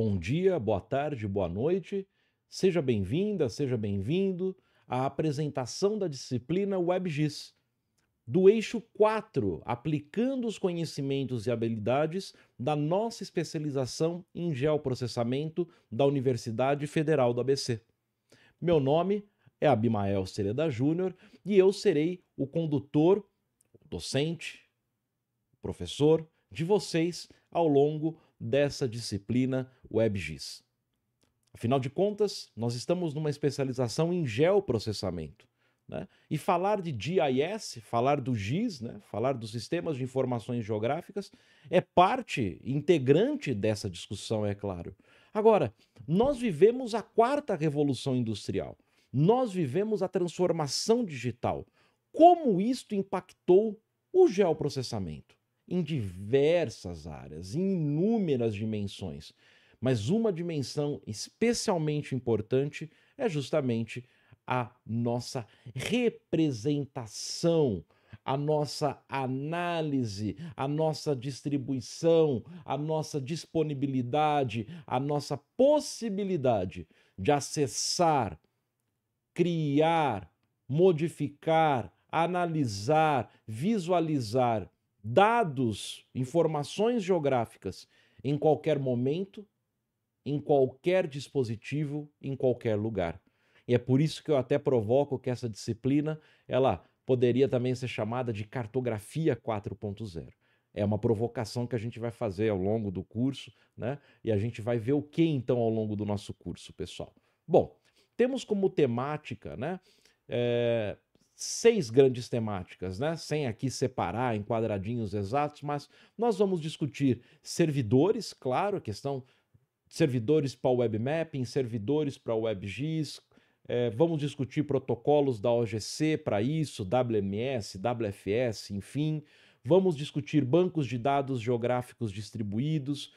Bom dia, boa tarde, boa noite. Seja bem-vinda, seja bem-vindo à apresentação da disciplina WebGIS. Do eixo 4, aplicando os conhecimentos e habilidades da nossa especialização em geoprocessamento da Universidade Federal do ABC. Meu nome é Abimael Sereda Júnior e eu serei o condutor, docente, professor de vocês ao longo dessa disciplina WebGIS. Afinal de contas, nós estamos numa especialização em geoprocessamento. Né? E falar de GIS, falar do GIS, né? falar dos sistemas de informações geográficas, é parte integrante dessa discussão, é claro. Agora, nós vivemos a quarta revolução industrial, nós vivemos a transformação digital. Como isto impactou o geoprocessamento? em diversas áreas, em inúmeras dimensões. Mas uma dimensão especialmente importante é justamente a nossa representação, a nossa análise, a nossa distribuição, a nossa disponibilidade, a nossa possibilidade de acessar, criar, modificar, analisar, visualizar dados, informações geográficas em qualquer momento, em qualquer dispositivo, em qualquer lugar. E é por isso que eu até provoco que essa disciplina, ela poderia também ser chamada de cartografia 4.0. É uma provocação que a gente vai fazer ao longo do curso, né? E a gente vai ver o que então ao longo do nosso curso, pessoal. Bom, temos como temática, né? É, seis grandes temáticas, né? Sem aqui separar em quadradinhos exatos, mas nós vamos discutir servidores, claro, a questão servidores para web mapping, servidores para WebGIS, é, vamos discutir protocolos da OGC para isso, WMS, WFS, enfim. Vamos discutir bancos de dados geográficos distribuídos,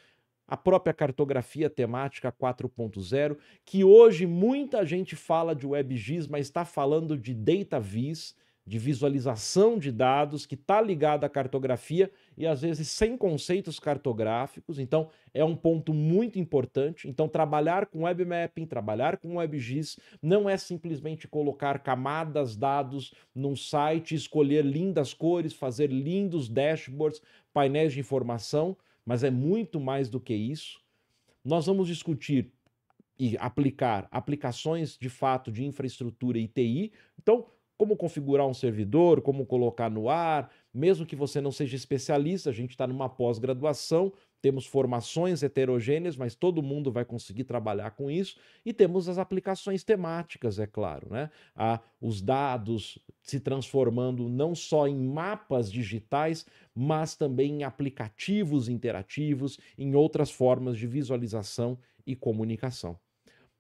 a própria cartografia temática 4.0, que hoje muita gente fala de WebGIS, mas está falando de data viz, de visualização de dados, que está ligada à cartografia e às vezes sem conceitos cartográficos. Então, é um ponto muito importante. Então, trabalhar com web mapping, trabalhar com WebGIS, não é simplesmente colocar camadas, dados num site, escolher lindas cores, fazer lindos dashboards, painéis de informação mas é muito mais do que isso. Nós vamos discutir e aplicar aplicações de fato de infraestrutura e TI. Então, como configurar um servidor, como colocar no ar, mesmo que você não seja especialista, a gente está numa pós-graduação, temos formações heterogêneas, mas todo mundo vai conseguir trabalhar com isso. E temos as aplicações temáticas, é claro, né? Há os dados se transformando não só em mapas digitais, mas também em aplicativos interativos, em outras formas de visualização e comunicação.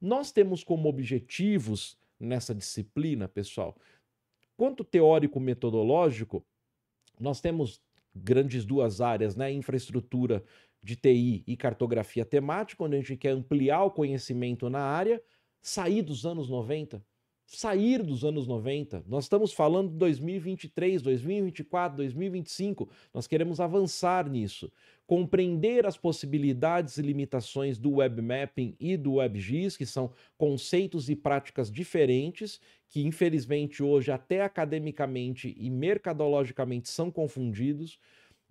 Nós temos como objetivos nessa disciplina, pessoal, quanto teórico-metodológico, nós temos grandes duas áreas, né? Infraestrutura de TI e cartografia temática, onde a gente quer ampliar o conhecimento na área, sair dos anos 90 sair dos anos 90. Nós estamos falando de 2023, 2024, 2025. Nós queremos avançar nisso. Compreender as possibilidades e limitações do web mapping e do WebGIS, que são conceitos e práticas diferentes, que infelizmente hoje, até academicamente e mercadologicamente, são confundidos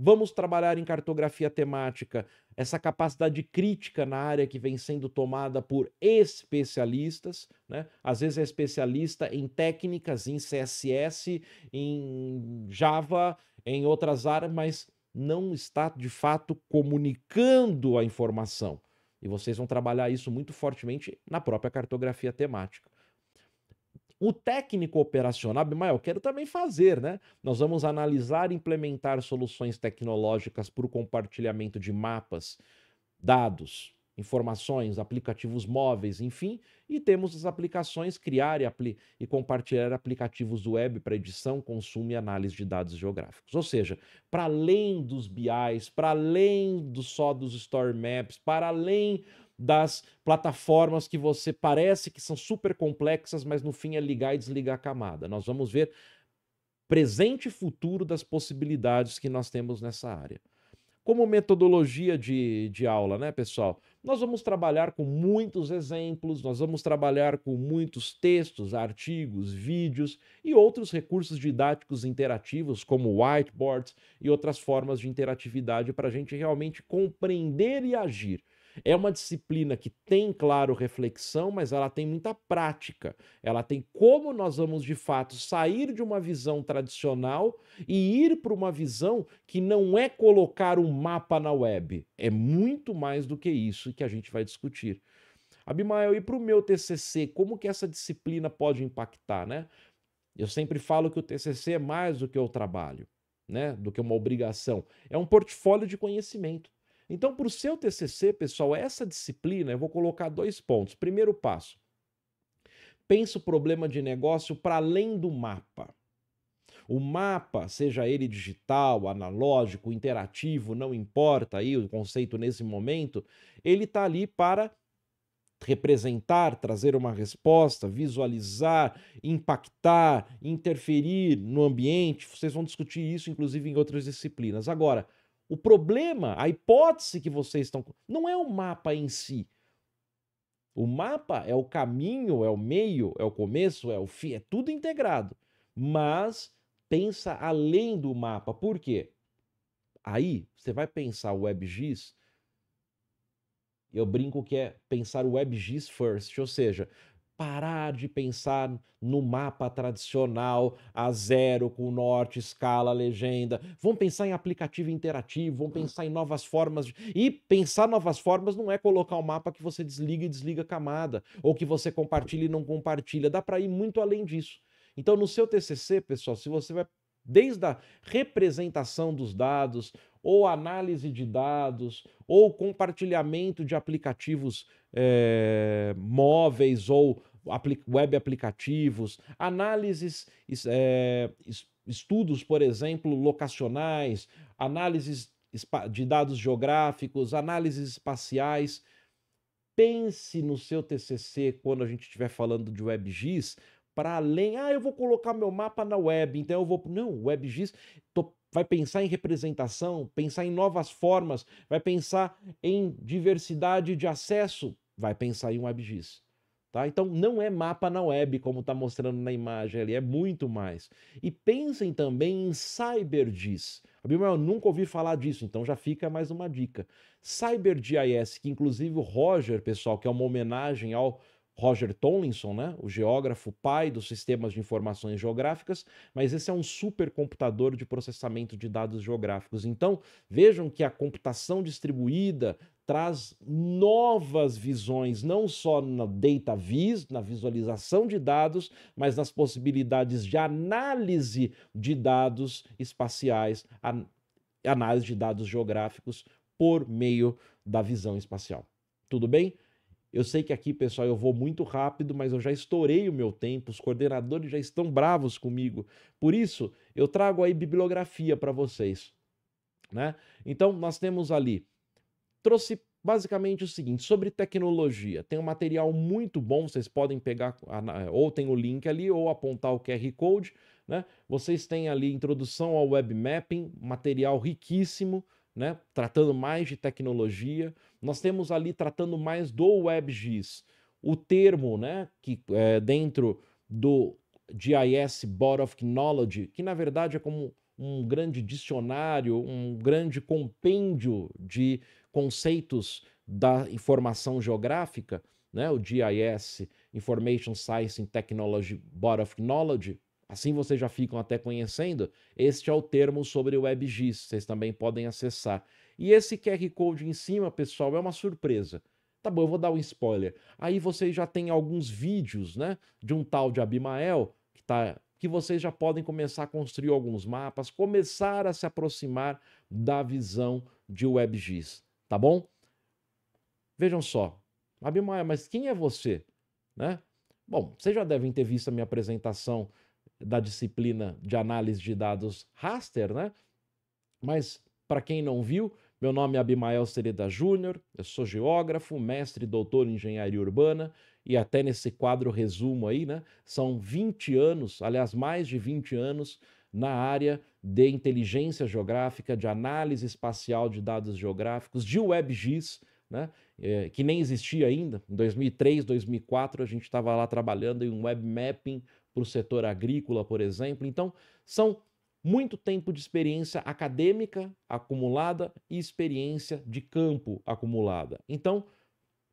Vamos trabalhar em cartografia temática, essa capacidade crítica na área que vem sendo tomada por especialistas, né? Às vezes é especialista em técnicas, em CSS, em Java, em outras áreas, mas não está de fato comunicando a informação. E vocês vão trabalhar isso muito fortemente na própria cartografia temática. O técnico operacional, Abimael, quero também fazer, né? Nós vamos analisar e implementar soluções tecnológicas para o compartilhamento de mapas, dados, informações, aplicativos móveis, enfim, e temos as aplicações criar e, apli e compartilhar aplicativos web para edição, consumo e análise de dados geográficos. Ou seja, para além dos BIs, para além do só dos store maps, para além das plataformas que você parece que são super complexas, mas no fim é ligar e desligar a camada. Nós vamos ver presente e futuro das possibilidades que nós temos nessa área. Como metodologia de, de aula, né, pessoal? Nós vamos trabalhar com muitos exemplos, nós vamos trabalhar com muitos textos, artigos, vídeos e outros recursos didáticos interativos, como whiteboards e outras formas de interatividade, para a gente realmente compreender e agir. É uma disciplina que tem, claro, reflexão, mas ela tem muita prática. Ela tem como nós vamos, de fato, sair de uma visão tradicional e ir para uma visão que não é colocar um mapa na web. É muito mais do que isso que a gente vai discutir. Abimael, e para o meu TCC, como que essa disciplina pode impactar, né? Eu sempre falo que o TCC é mais do que o trabalho, né? Do que uma obrigação. É um portfólio de conhecimento. Então, para o seu TCC, pessoal, essa disciplina, eu vou colocar dois pontos. Primeiro passo, pensa o problema de negócio para além do mapa. O mapa, seja ele digital, analógico, interativo, não importa aí o conceito nesse momento, ele está ali para representar, trazer uma resposta, visualizar, impactar, interferir no ambiente. Vocês vão discutir isso, inclusive, em outras disciplinas. Agora, o problema, a hipótese que vocês estão. Não é o mapa em si. O mapa é o caminho, é o meio, é o começo, é o fim, é tudo integrado. Mas pensa além do mapa. Por quê? Aí você vai pensar o WebGIS. Eu brinco que é pensar o WebGIS first, ou seja, parar de pensar no mapa tradicional, a zero, com norte, escala, legenda. Vamos pensar em aplicativo interativo, vamos hum. pensar em novas formas. De... E pensar novas formas não é colocar o um mapa que você desliga e desliga a camada, ou que você compartilha e não compartilha. Dá para ir muito além disso. Então, no seu TCC, pessoal, se você vai desde a representação dos dados, ou análise de dados, ou compartilhamento de aplicativos é, móveis ou web aplicativos, análises, é, estudos, por exemplo, locacionais, análises de dados geográficos, análises espaciais. Pense no seu TCC quando a gente estiver falando de WebGIS, para além, ah, eu vou colocar meu mapa na web, então eu vou. Não, WebGIS tô, vai pensar em representação, pensar em novas formas, vai pensar em diversidade de acesso, vai pensar em WebGIS. Tá? Então não é mapa na web, como está mostrando na imagem ali, é muito mais. E pensem também em CyberGIS. Abimael, eu nunca ouvi falar disso, então já fica mais uma dica. CyberGIS, que inclusive o Roger, pessoal, que é uma homenagem ao Roger Tomlinson, né, o geógrafo pai dos sistemas de informações geográficas, mas esse é um supercomputador de processamento de dados geográficos. Então, vejam que a computação distribuída traz novas visões, não só na data vis, na visualização de dados, mas nas possibilidades de análise de dados espaciais, an análise de dados geográficos por meio da visão espacial. Tudo bem? Eu sei que aqui, pessoal, eu vou muito rápido, mas eu já estourei o meu tempo, os coordenadores já estão bravos comigo. Por isso, eu trago aí bibliografia para vocês. Né? Então, nós temos ali. Trouxe basicamente o seguinte: sobre tecnologia. Tem um material muito bom, vocês podem pegar, ou tem o link ali, ou apontar o QR Code. Né? Vocês têm ali introdução ao web mapping, material riquíssimo né? tratando mais de tecnologia. Nós temos ali tratando mais do WebGIS. O termo né, que é, dentro do GIS Board of Knowledge, que na verdade é como um grande dicionário, um grande compêndio de conceitos da informação geográfica, né? o GIS, Information Science and Technology Board of Knowledge, Assim vocês já ficam até conhecendo. Este é o termo sobre o WebGIS, vocês também podem acessar. E esse QR Code em cima, pessoal, é uma surpresa. Tá bom, eu vou dar um spoiler. Aí vocês já têm alguns vídeos, né, de um tal de Abimael, que tá que vocês já podem começar a construir alguns mapas, começar a se aproximar da visão de WebGIS, tá bom? Vejam só. Abimael, mas quem é você, né? Bom, vocês já devem ter visto a minha apresentação da disciplina de análise de dados raster, né? Mas para quem não viu, meu nome é Abimael Sereda Júnior, eu sou geógrafo, mestre e doutor em engenharia urbana e até nesse quadro resumo aí, né? São 20 anos, aliás, mais de 20 anos na área de inteligência geográfica, de análise espacial de dados geográficos, de WebGIS, né? É, que nem existia ainda. Em 2003, 2004, a gente estava lá trabalhando em um web mapping para o setor agrícola, por exemplo. Então, são muito tempo de experiência acadêmica acumulada e experiência de campo acumulada. Então,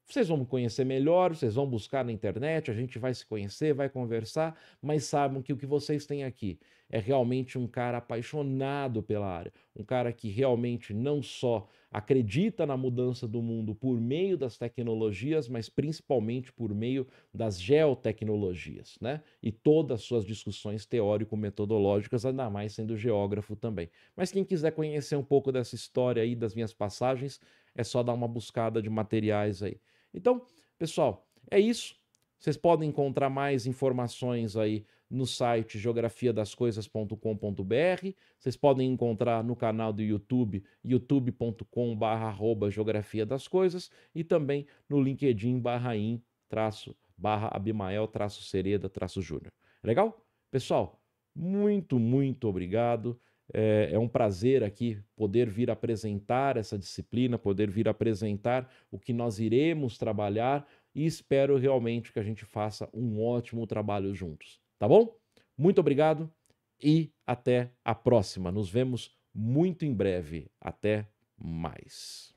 vocês vão me conhecer melhor, vocês vão buscar na internet, a gente vai se conhecer, vai conversar, mas saibam que o que vocês têm aqui é realmente um cara apaixonado pela área, um cara que realmente não só acredita na mudança do mundo por meio das tecnologias, mas principalmente por meio das geotecnologias, né? E todas as suas discussões teórico-metodológicas, ainda mais sendo geógrafo também. Mas quem quiser conhecer um pouco dessa história aí, das minhas passagens, é só dar uma buscada de materiais aí. Então, pessoal, é isso. Vocês podem encontrar mais informações aí no site geografiadascoisas.com.br. Vocês podem encontrar no canal do YouTube, youtube.com.br geografia das coisas e também no LinkedIn barra in traço barra Abimael traço Sereda traço Júnior. Legal? Pessoal, muito, muito obrigado. É, é, um prazer aqui poder vir apresentar essa disciplina, poder vir apresentar o que nós iremos trabalhar e espero realmente que a gente faça um ótimo trabalho juntos, tá bom? Muito obrigado e até a próxima. Nos vemos muito em breve. Até mais.